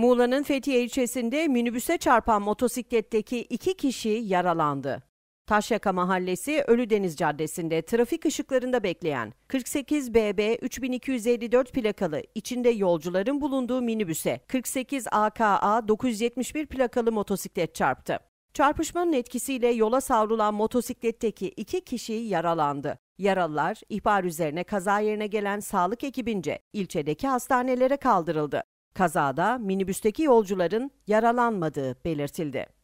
Muğla'nın Fethiye ilçesinde minibüse çarpan motosikletteki iki kişi yaralandı. Taşyaka Mahallesi Ölüdeniz Caddesi'nde trafik ışıklarında bekleyen 48 BB 3254 plakalı içinde yolcuların bulunduğu minibüse 48 AKA 971 plakalı motosiklet çarptı. Çarpışmanın etkisiyle yola savrulan motosikletteki iki kişi yaralandı. Yaralılar ihbar üzerine kaza yerine gelen sağlık ekibince ilçedeki hastanelere kaldırıldı. Kazada minibüsteki yolcuların yaralanmadığı belirtildi.